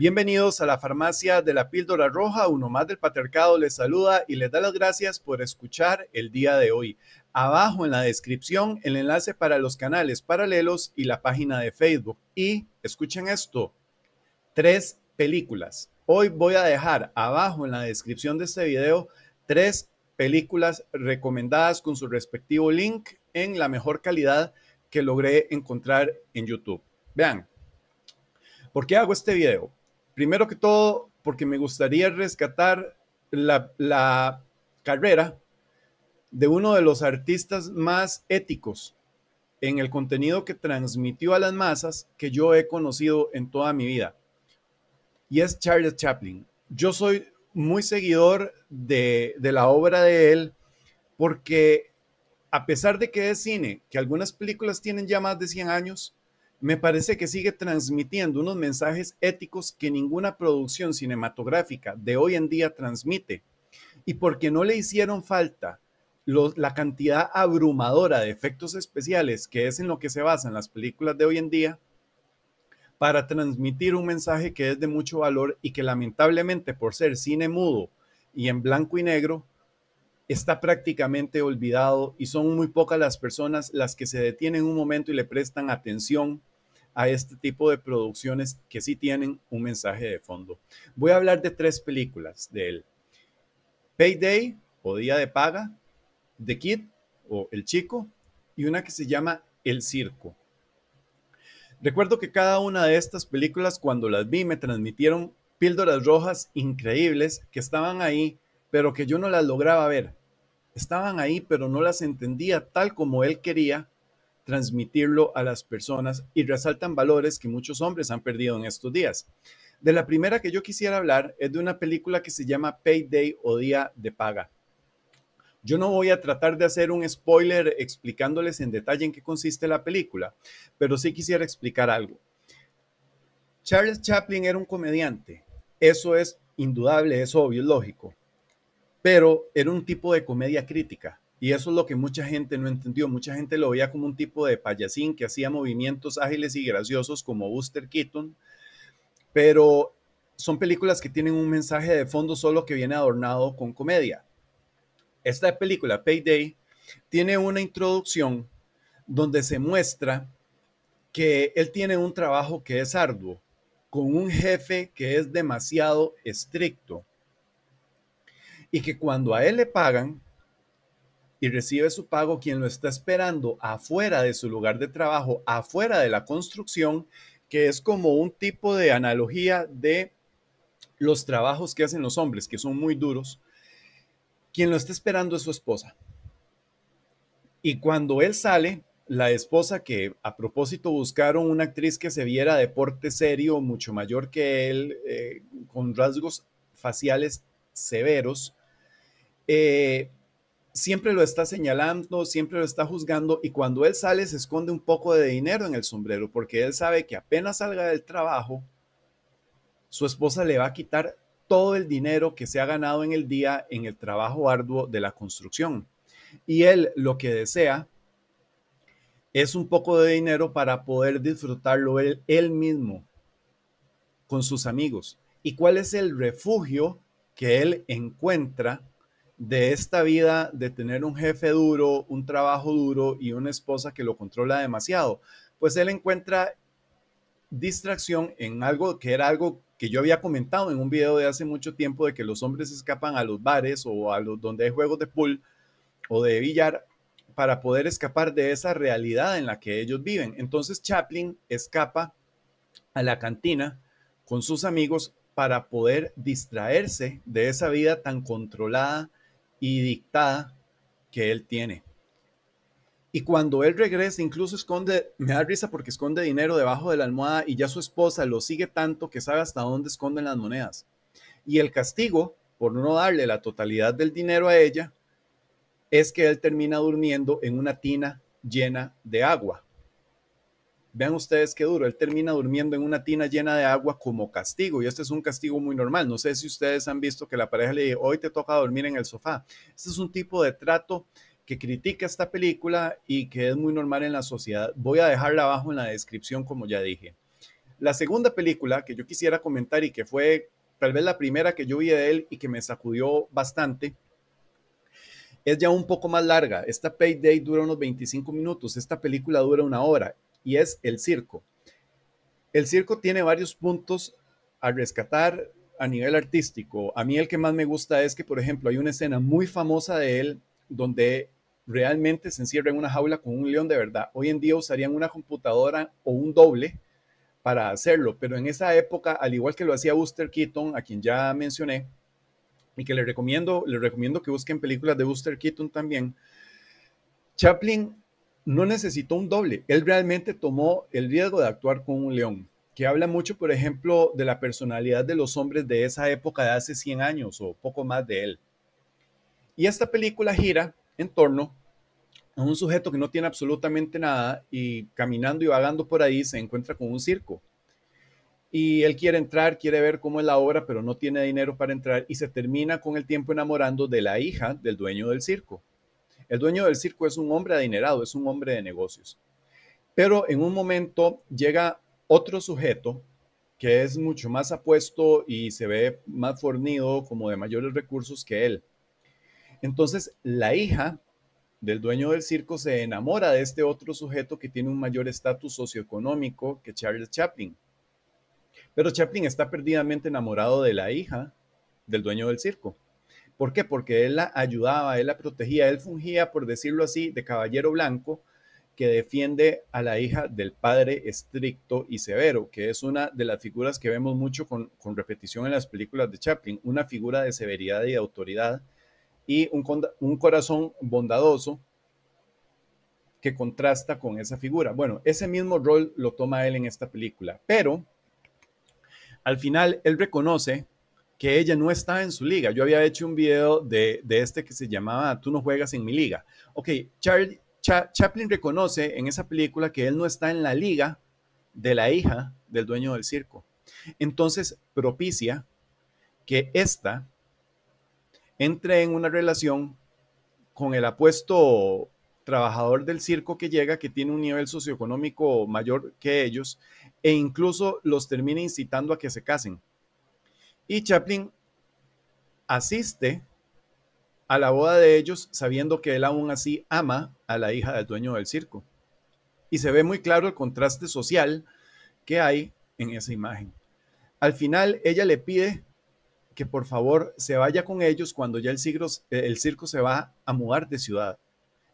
Bienvenidos a la farmacia de la píldora roja. Uno más del patriarcado les saluda y les da las gracias por escuchar el día de hoy. Abajo en la descripción el enlace para los canales paralelos y la página de Facebook. Y escuchen esto, tres películas. Hoy voy a dejar abajo en la descripción de este video tres películas recomendadas con su respectivo link en la mejor calidad que logré encontrar en YouTube. Vean, ¿por qué hago este video? primero que todo, porque me gustaría rescatar la, carrera de uno de los artistas más éticos en el contenido que transmitió a las masas que yo he conocido en toda mi vida. Y es Charles Chaplin. Yo soy muy seguidor de, de, la obra de él porque a pesar de que es cine, que algunas películas tienen ya más de 100 años, me parece que sigue transmitiendo unos mensajes éticos que ninguna producción cinematográfica de hoy en día transmite. Y porque no le hicieron falta la cantidad abrumadora de efectos especiales, que es en lo que se basan las películas de hoy en día, para transmitir un mensaje que es de mucho valor y que lamentablemente por ser cine mudo y en blanco y negro, está prácticamente olvidado y son muy pocas las personas las que se detienen un momento y le prestan atención a este tipo de producciones que sí tienen un mensaje de fondo. Voy a hablar de tres películas de él. Payday o Día de Paga, The Kid o El Chico y una que se llama El Circo. Recuerdo que cada una de estas películas cuando las vi me transmitieron píldoras rojas increíbles que estaban ahí, pero que yo no las lograba ver. Estaban ahí, pero no las entendía tal como él quería transmitirlo a las personas y resaltan valores que muchos hombres han perdido en estos días. De la primera que yo quisiera hablar es de una película que se llama Payday o Día de Paga. Yo no voy a tratar de hacer un spoiler explicándoles en detalle en qué consiste la película, pero sí quisiera explicar algo. Charles Chaplin era un comediante, eso es indudable, es obvio, lógico, pero era un tipo de comedia crítica. Y eso es lo que mucha gente no entendió. Mucha gente lo veía como un tipo de payasín que hacía movimientos ágiles y graciosos como Buster Keaton. Pero son películas que tienen un mensaje de fondo solo que viene adornado con comedia. Esta película, Payday, tiene una introducción donde se muestra que él tiene un trabajo que es arduo, con un jefe que es demasiado estricto y que cuando a él le pagan, y recibe su pago quien lo está esperando afuera de su lugar de trabajo, afuera de la construcción, que es como un tipo de analogía de los trabajos que hacen los hombres, que son muy duros. Quien lo está esperando es su esposa. Y cuando él sale, la esposa que a propósito buscaron una actriz que se viera de porte serio, mucho mayor que él, eh, con rasgos faciales severos, eh, siempre lo está señalando, siempre lo está juzgando y cuando él sale se esconde un poco de dinero en el sombrero porque él sabe que apenas salga del trabajo, su esposa le va a quitar todo el dinero que se ha ganado en el día en el trabajo arduo de la construcción. Y él lo que desea es un poco de dinero para poder disfrutarlo él, mismo con sus amigos. ¿Y cuál es el refugio que él encuentra de esta vida de tener un jefe duro, un trabajo duro y una esposa que lo controla demasiado. Pues él encuentra distracción en algo que era algo que yo había comentado en un video de hace mucho tiempo de que los hombres escapan a los bares o a los donde hay juegos de pool o de billar para poder escapar de esa realidad en la que ellos viven. Entonces Chaplin escapa a la cantina con sus amigos para poder distraerse de esa vida tan controlada y dictada que él tiene. Y cuando él regresa, incluso esconde, me da risa porque esconde dinero debajo de la almohada y ya su esposa lo sigue tanto que sabe hasta dónde esconden las monedas. Y el castigo por no darle la totalidad del dinero a ella es que él termina durmiendo en una tina llena de agua. Vean ustedes qué duro, él termina durmiendo en una tina llena de agua como castigo, y este es un castigo muy normal. No sé si ustedes han visto que la pareja le dice, hoy te toca dormir en el sofá. Este es un tipo de trato que critica esta película y que es muy normal en la sociedad. Voy a dejarla abajo en la descripción, como ya dije. La segunda película que yo quisiera comentar y que fue tal vez la primera que yo vi de él y que me sacudió bastante, es ya un poco más larga. Esta Payday dura unos 25 minutos, esta película dura una hora y es el circo. El circo tiene varios puntos a rescatar a nivel artístico. A mí el que más me gusta es que, por ejemplo, hay una escena muy famosa de él donde realmente se encierra en una jaula con un león de verdad. Hoy en día usarían una computadora o un doble para hacerlo, pero en esa época, al igual que lo hacía Buster Keaton, a quien ya mencioné, y que le recomiendo, le recomiendo que busquen películas de Buster Keaton también, Chaplin no necesitó un doble, él realmente tomó el riesgo de actuar con un león, que habla mucho, por ejemplo, de la personalidad de los hombres de esa época de hace 100 años o poco más de él. Y esta película gira en torno a un sujeto que no tiene absolutamente nada y caminando y vagando por ahí se encuentra con un circo. Y él quiere entrar, quiere ver cómo es la obra, pero no tiene dinero para entrar y se termina con el tiempo enamorando de la hija del dueño del circo. El dueño del circo es un hombre adinerado, es un hombre de negocios. Pero en un momento llega otro sujeto que es mucho más apuesto y se ve más fornido, como de mayores recursos que él. Entonces, la hija del dueño del circo se enamora de este otro sujeto que tiene un mayor estatus socioeconómico que Charles Chaplin. Pero Chaplin está perdidamente enamorado de la hija del dueño del circo. ¿Por qué? Porque él la ayudaba, él la protegía, él fungía, por decirlo así, de caballero blanco que defiende a la hija del padre estricto y severo, que es una de las figuras que vemos mucho con, repetición en las películas de Chaplin, una figura de severidad y de autoridad y un, un corazón bondadoso que contrasta con esa figura. Bueno, ese mismo rol lo toma él en esta película, pero al final él reconoce que ella no está en su liga. Yo había hecho un video de, este que se llamaba Tú no juegas en mi liga. Ok, Chaplin reconoce en esa película que él no está en la liga de la hija del dueño del circo. Entonces propicia que ésta entre en una relación con el apuesto trabajador del circo que llega, que tiene un nivel socioeconómico mayor que ellos, e incluso los termina incitando a que se casen y Chaplin asiste a la boda de ellos sabiendo que él aún así ama a la hija del dueño del circo. Y se ve muy claro el contraste social que hay en esa imagen. Al final, ella le pide que por favor se vaya con ellos cuando ya el, eh, circo, se va a mudar de ciudad.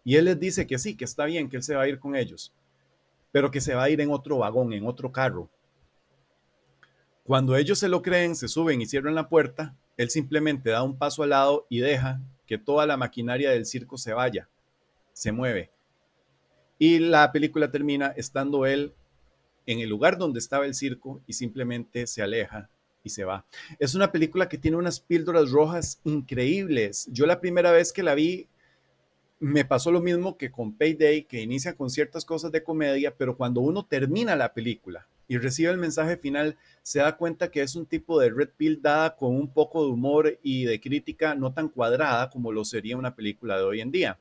Y él les dice que sí, que está bien, que él se va a ir con ellos, pero que se va a ir en otro vagón, en otro carro, cuando ellos se lo creen, se suben y cierran la puerta, él simplemente da un paso al lado y deja que toda la maquinaria del circo se vaya, se mueve. Y la película termina estando él en el lugar donde estaba el circo y simplemente se aleja y se va. Es una película que tiene unas píldoras rojas increíbles. Yo la primera vez que la vi me pasó lo mismo que con Payday, que inicia con ciertas cosas de comedia, pero cuando uno termina la película y recibe el mensaje final, se da cuenta que es un tipo de red pill dada con un poco de humor y de crítica no tan cuadrada como lo sería una película de hoy en día.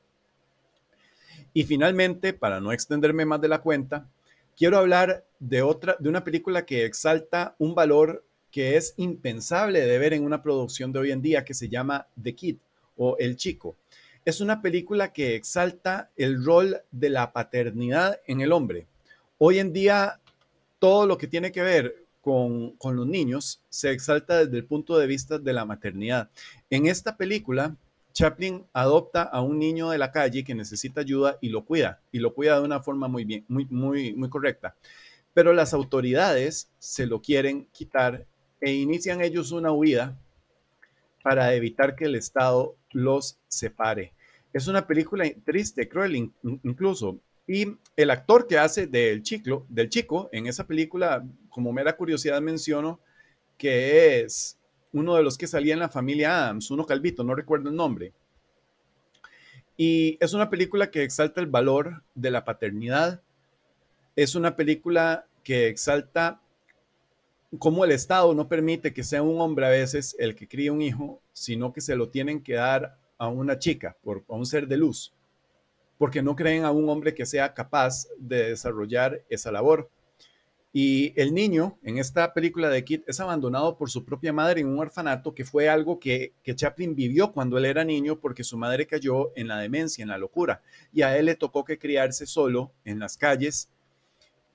Y finalmente, para no extenderme más de la cuenta, quiero hablar de otra de una película que exalta un valor que es impensable de ver en una producción de hoy en día que se llama The Kid o El Chico. Es una película que exalta el rol de la paternidad en el hombre. Hoy en día todo lo que tiene que ver con, los niños se exalta desde el punto de vista de la maternidad. En esta película, Chaplin adopta a un niño de la calle que necesita ayuda y lo cuida, y lo cuida de una forma muy bien, muy, muy, muy correcta. Pero las autoridades se lo quieren quitar e inician ellos una huida para evitar que el Estado los separe. Es una película triste, cruel incluso, y el actor que hace del, del chico en esa película, como mera curiosidad menciono, que es uno de los que salía en la familia Adams, uno calvito, no recuerdo el nombre. Y es una película que exalta el valor de la paternidad. Es una película que exalta cómo el Estado no permite que sea un hombre a veces el que críe un hijo, sino que se lo tienen que dar a una chica, por, a un ser de luz porque no creen a un hombre que sea capaz de desarrollar esa labor. Y el niño en esta película de Kit, es abandonado por su propia madre en un orfanato, que fue algo que, Chaplin vivió cuando él era niño porque su madre cayó en la demencia, en la locura, y a él le tocó que criarse solo en las calles.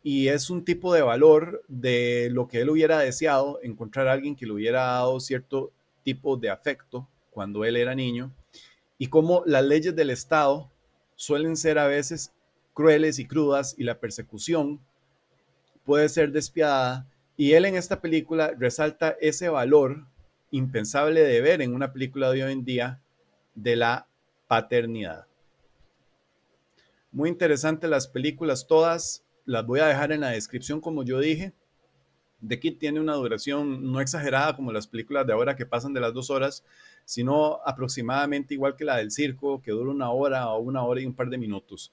Y es un tipo de valor de lo que él hubiera deseado, encontrar a alguien que le hubiera dado cierto tipo de afecto cuando él era niño, y como las leyes del Estado suelen ser a veces crueles y crudas y la persecución puede ser despiadada. Y él en esta película resalta ese valor impensable de ver en una película de hoy en día de la paternidad. Muy interesante las películas todas, las voy a dejar en la descripción como yo dije. The Kid tiene una duración no exagerada como las películas de ahora que pasan de las dos horas, sino aproximadamente igual que la del circo, que dura una hora o una hora y un par de minutos.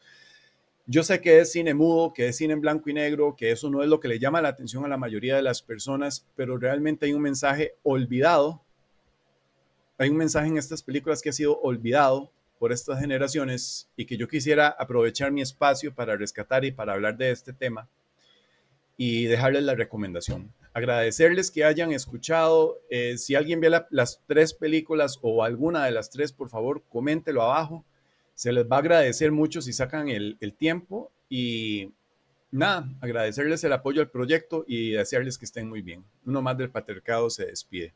Yo sé que es cine mudo, que es cine en blanco y negro, que eso no es lo que le llama la atención a la mayoría de las personas, pero realmente hay un mensaje olvidado. Hay un mensaje en estas películas que ha sido olvidado por estas generaciones y que yo quisiera aprovechar mi espacio para rescatar y para hablar de este tema y dejarles la recomendación. Agradecerles que hayan escuchado. Eh, si alguien ve las tres películas o alguna de las tres, por favor, coméntelo abajo. Se les va a agradecer mucho si sacan el, el tiempo. Y nada, agradecerles el apoyo al proyecto y desearles que estén muy bien. Uno más del patriarcado se despide.